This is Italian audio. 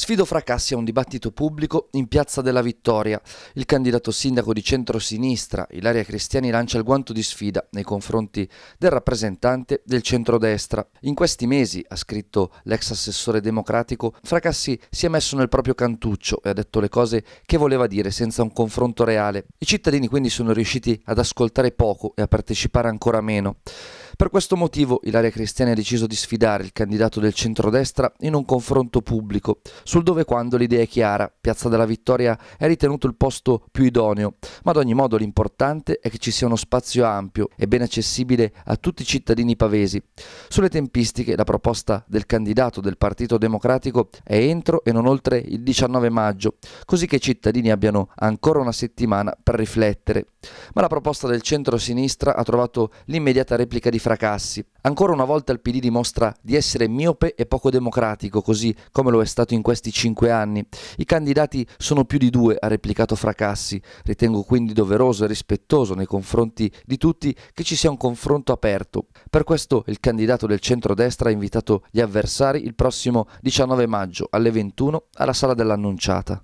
Sfido Fracassi a un dibattito pubblico in Piazza della Vittoria. Il candidato sindaco di centrosinistra, Ilaria Cristiani, lancia il guanto di sfida nei confronti del rappresentante del centrodestra. In questi mesi, ha scritto l'ex assessore democratico, Fracassi si è messo nel proprio cantuccio e ha detto le cose che voleva dire senza un confronto reale. I cittadini quindi sono riusciti ad ascoltare poco e a partecipare ancora meno. Per questo motivo Ilaria Cristiani ha deciso di sfidare il candidato del centrodestra in un confronto pubblico sul dove e quando l'idea è chiara. Piazza della Vittoria è ritenuto il posto più idoneo, ma ad ogni modo l'importante è che ci sia uno spazio ampio e ben accessibile a tutti i cittadini pavesi. Sulle tempistiche la proposta del candidato del Partito Democratico è entro e non oltre il 19 maggio, così che i cittadini abbiano ancora una settimana per riflettere. Ma la proposta del centro-sinistra ha trovato l'immediata replica di Fracassi. Ancora una volta il PD dimostra di essere miope e poco democratico, così come lo è stato in questi cinque anni. I candidati sono più di due, ha replicato Fracassi. Ritengo quindi doveroso e rispettoso nei confronti di tutti che ci sia un confronto aperto. Per questo il candidato del centrodestra ha invitato gli avversari il prossimo 19 maggio alle 21 alla sala dell'annunciata.